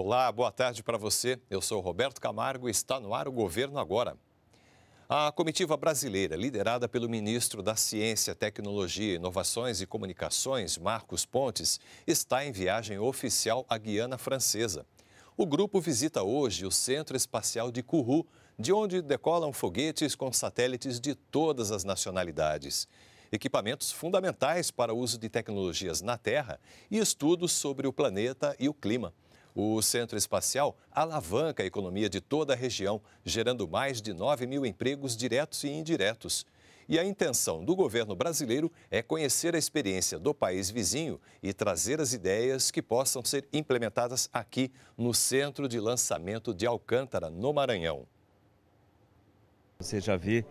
Olá, boa tarde para você. Eu sou Roberto Camargo e está no ar o Governo Agora. A comitiva brasileira, liderada pelo ministro da Ciência, Tecnologia, Inovações e Comunicações, Marcos Pontes, está em viagem oficial à Guiana Francesa. O grupo visita hoje o Centro Espacial de Kourou, de onde decolam foguetes com satélites de todas as nacionalidades equipamentos fundamentais para o uso de tecnologias na Terra e estudos sobre o planeta e o clima. O centro espacial alavanca a economia de toda a região, gerando mais de 9 mil empregos diretos e indiretos. E a intenção do governo brasileiro é conhecer a experiência do país vizinho e trazer as ideias que possam ser implementadas aqui no Centro de Lançamento de Alcântara, no Maranhão. Você já vê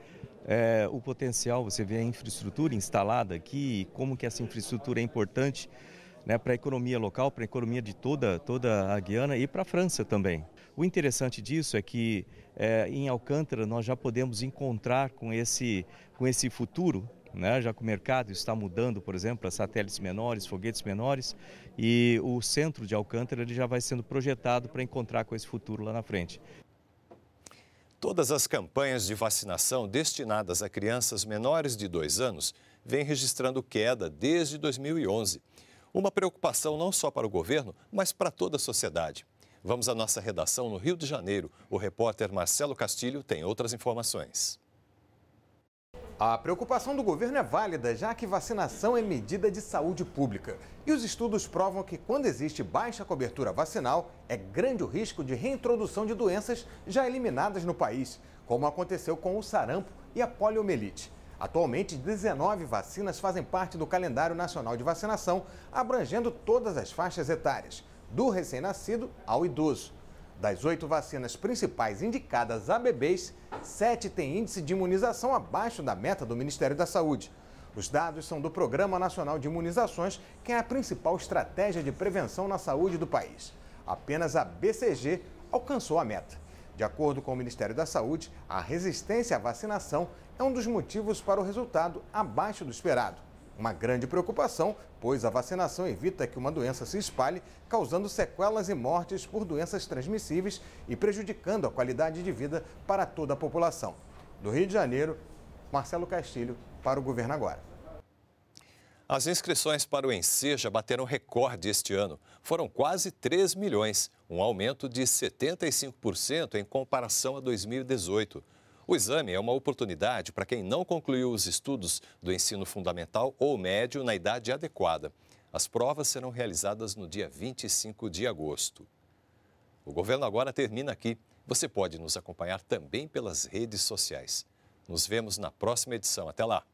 é, o potencial, você vê a infraestrutura instalada aqui, como que essa infraestrutura é importante né, para a economia local, para a economia de toda, toda a Guiana e para a França também. O interessante disso é que é, em Alcântara nós já podemos encontrar com esse, com esse futuro né, já que o mercado está mudando, por exemplo, a satélites menores, foguetes menores, e o centro de Alcântara ele já vai sendo projetado para encontrar com esse futuro lá na frente. Todas as campanhas de vacinação destinadas a crianças menores de dois anos vêm registrando queda desde 2011. Uma preocupação não só para o governo, mas para toda a sociedade. Vamos à nossa redação no Rio de Janeiro. O repórter Marcelo Castilho tem outras informações. A preocupação do governo é válida, já que vacinação é medida de saúde pública. E os estudos provam que, quando existe baixa cobertura vacinal, é grande o risco de reintrodução de doenças já eliminadas no país, como aconteceu com o sarampo e a poliomielite. Atualmente, 19 vacinas fazem parte do calendário nacional de vacinação, abrangendo todas as faixas etárias, do recém-nascido ao idoso. Das oito vacinas principais indicadas a bebês, sete têm índice de imunização abaixo da meta do Ministério da Saúde. Os dados são do Programa Nacional de Imunizações, que é a principal estratégia de prevenção na saúde do país. Apenas a BCG alcançou a meta. De acordo com o Ministério da Saúde, a resistência à vacinação é um dos motivos para o resultado abaixo do esperado. Uma grande preocupação, pois a vacinação evita que uma doença se espalhe, causando sequelas e mortes por doenças transmissíveis e prejudicando a qualidade de vida para toda a população. Do Rio de Janeiro, Marcelo Castilho, para o Governo Agora. As inscrições para o Enseja bateram recorde este ano. Foram quase 3 milhões um aumento de 75% em comparação a 2018. O exame é uma oportunidade para quem não concluiu os estudos do ensino fundamental ou médio na idade adequada. As provas serão realizadas no dia 25 de agosto. O governo agora termina aqui. Você pode nos acompanhar também pelas redes sociais. Nos vemos na próxima edição. Até lá!